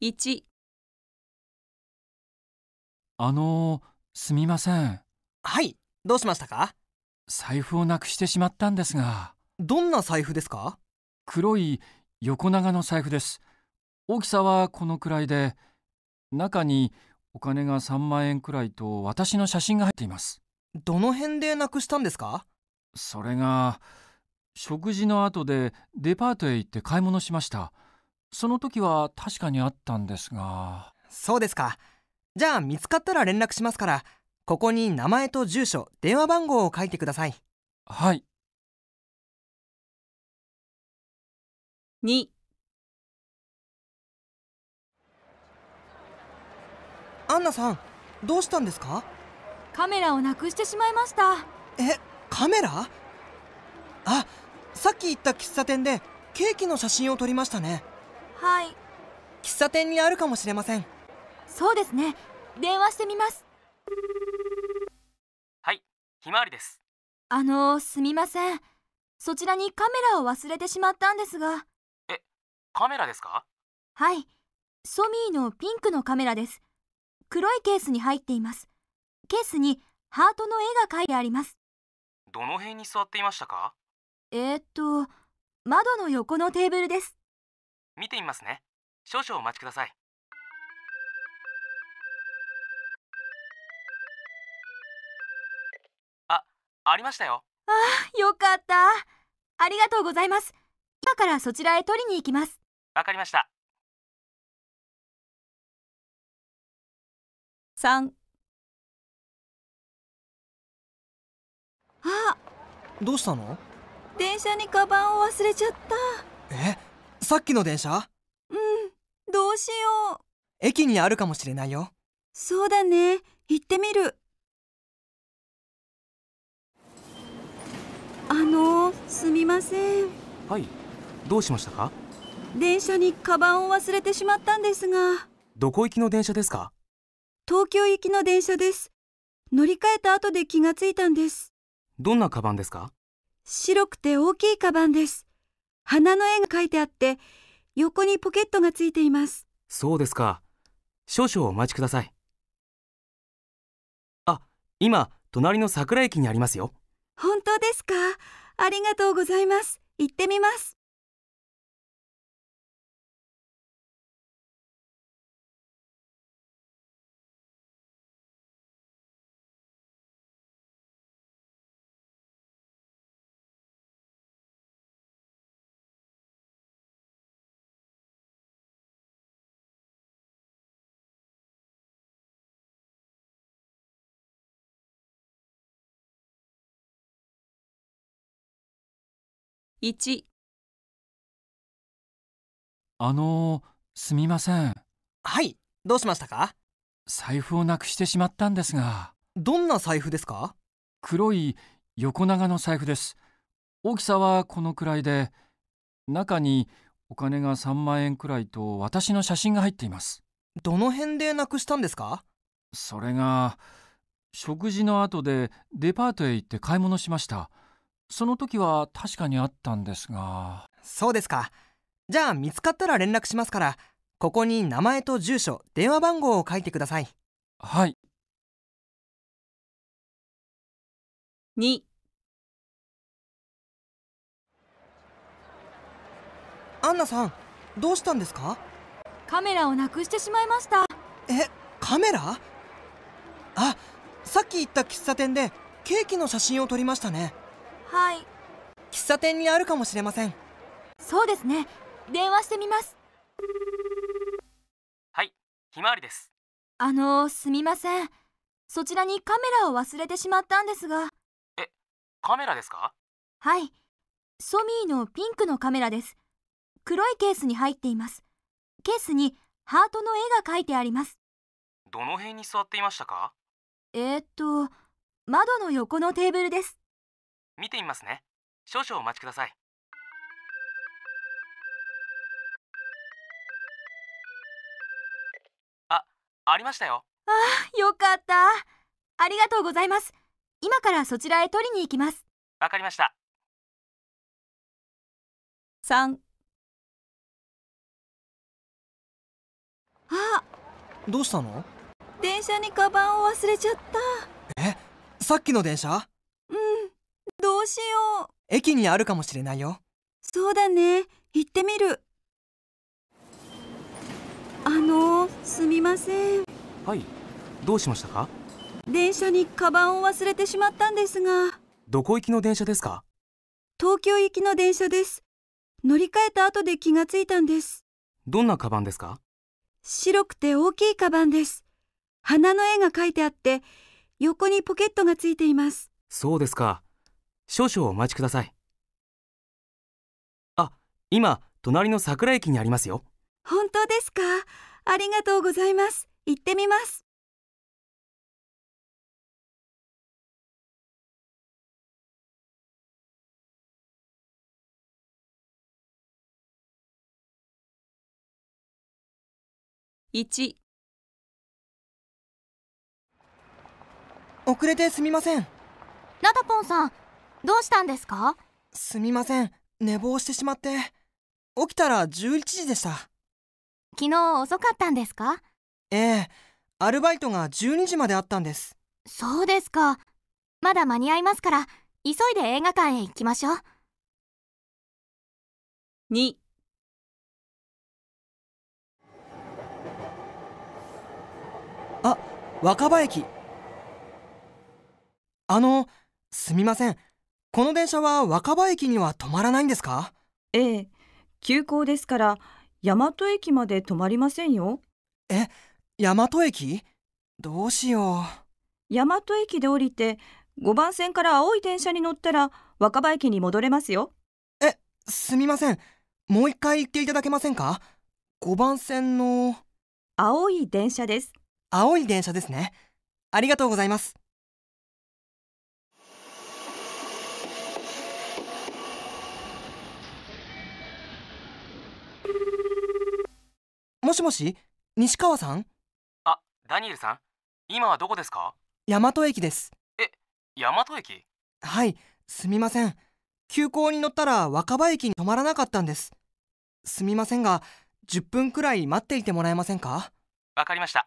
1あのすみませんはいどうしましたか財布をなくしてしまったんですがどんな財布ですか黒い横長の財布です大きさはこのくらいで中にお金が3万円くらいと私の写真が入っていますどの辺でなくしたんですかそれが食事の後でデパートへ行って買い物しましたその時は確かにあったんですがそうですかじゃあ見つかったら連絡しますからここに名前と住所電話番号を書いてくださいはい2アンナさんどうしたんですかカメラをなくしてしまいましたえカメラあさっき行った喫茶店でケーキの写真を撮りましたねはい喫茶店にあるかもしれませんそうですね電話してみますはいひまわりですあのすみませんそちらにカメラを忘れてしまったんですがえカメラですかはいソミーのピンクのカメラです黒いケースに入っていますケースにハートの絵が描いてありますどの辺に座っていましたかえー、っと窓の横のテーブルです見てみますね少々お待ちくださいあ、ありましたよああ、よかったありがとうございます今からそちらへ取りに行きますわかりました三。あどうしたの電車にカバンを忘れちゃったえさっきの電車うんどうしよう駅にあるかもしれないよそうだね行ってみるあのすみませんはいどうしましたか電車にカバンを忘れてしまったんですがどこ行きの電車ですか東京行きの電車です乗り換えた後で気がついたんですどんなカバンですか白くて大きいカバンです花の絵が描いてあって横にポケットがついていますそうですか少々お待ちくださいあ今隣の桜駅にありますよ本当ですかありがとうございます行ってみます1あのすみませんはいどうしましたか財布をなくしてしまったんですがどんな財布ですか黒い横長の財布です大きさはこのくらいで中にお金が3万円くらいと私の写真が入っていますどの辺でなくしたんですかそれが食事の後でデパートへ行って買い物しましたその時は確かにあったんですがそうですかじゃあ見つかったら連絡しますからここに名前と住所電話番号を書いてくださいはい2アンナさんどうしたんですかカメラをなくしてしまいましたえカメラあさっき行った喫茶店でケーキの写真を撮りましたねはい喫茶店にあるかもしれませんそうですね電話してみますはいひまわりですあのすみませんそちらにカメラを忘れてしまったんですがえカメラですかはいソミーのピンクのカメラです黒いケースに入っていますケースにハートの絵が描いてありますどの辺に座っていましたかえー、っと窓の横のテーブルです見てみますね少々お待ちくださいあ、ありましたよああ、よかったありがとうございます今からそちらへ取りに行きますわかりました三。あどうしたの電車にカバンを忘れちゃったえ、さっきの電車どうしよう駅にあるかもしれないよそうだね行ってみるあのすみませんはいどうしましたか電車にカバンを忘れてしまったんですがどこ行きの電車ですか東京行きの電車です乗り換えた後で気がついたんですどんなカバンですか白くて大きいカバンです花の絵が描いてあって横にポケットがついていますそうですか少々お待ちくださいあ今隣の桜駅にありますよ本当ですかありがとうございます行ってみます1遅れてすみませんナタポンさんどうしたんですかすみません寝坊してしまって起きたら11時でした昨日遅かったんですかええアルバイトが12時まであったんですそうですかまだ間に合いますから急いで映画館へ行きましょう2あ若葉駅あのすみませんこの電車は若葉駅には止まらないんですかええ、急行ですから大和駅まで止まりませんよ。え、大和駅どうしよう。大和駅で降りて5番線から青い電車に乗ったら若葉駅に戻れますよ。え、すみません。もう一回言っていただけませんか ?5 番線の青い電車です。青い電車ですね。ありがとうございます。もしもし西川さんあダニエルさん今はどこですか大和駅ですえ大和駅はいすみません急行に乗ったら若葉駅に止まらなかったんですすみませんが10分くらい待っていてもらえませんかわかりました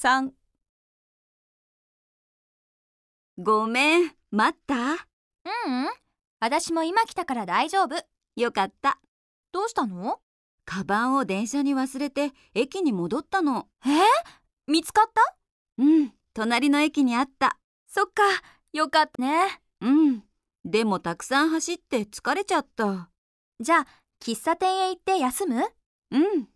3ごめん待ったううん私も今来たから大丈夫よかったどうしたのカバンを電車に忘れて駅に戻ったの。えー、見つかったうん、隣の駅にあった。そっか、よかったね。うん、でもたくさん走って疲れちゃった。じゃあ、喫茶店へ行って休むうん。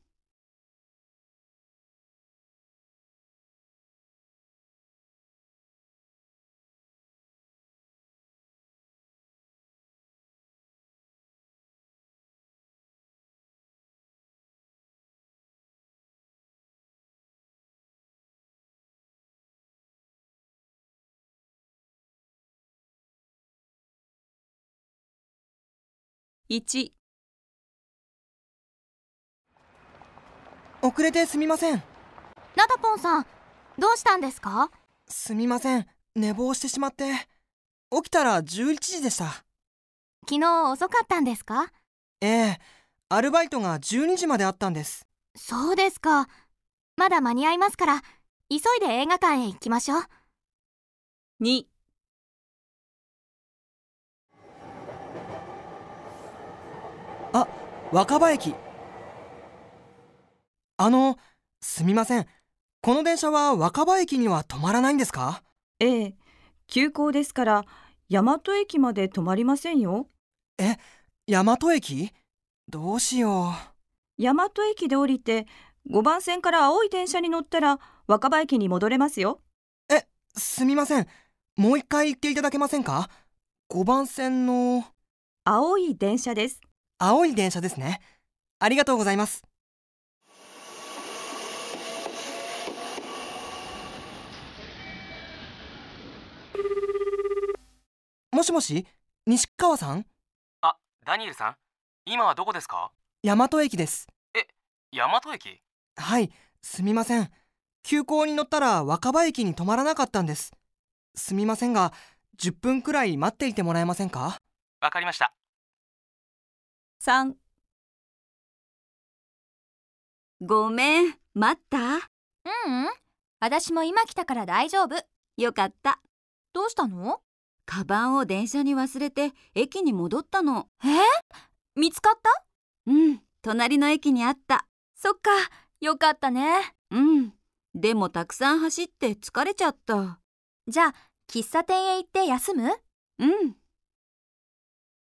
1遅れてすみませんなタぽんさんどうしたんですかすみません寝坊してしまって起きたら11時でした昨日遅かったんですかええアルバイトが12時まであったんですそうですかまだ間に合いますから急いで映画館へ行きましょう2若葉駅あのすみませんこの電車は若葉駅には止まらないんですかええ急行ですから大和駅まで止まりませんよえ大和駅どうしよう大和駅で降りて5番線から青い電車に乗ったら若葉駅に戻れますよえすみませんもう一回言っていただけませんか5番線の青い電車です青い電車ですねありがとうございますもしもし西川さんあダニエルさん今はどこですか大和駅ですえ大和駅はいすみません急行に乗ったら若葉駅に止まらなかったんですすみませんが10分くらい待っていてもらえませんかわかりました3ごめん、待ったううん、私も今来たから大丈夫。よかった。どうしたのカバンを電車に忘れて駅に戻ったの。え見つかったうん、隣の駅にあった。そっか、よかったね。うん、でもたくさん走って疲れちゃった。じゃあ、喫茶店へ行って休むうん。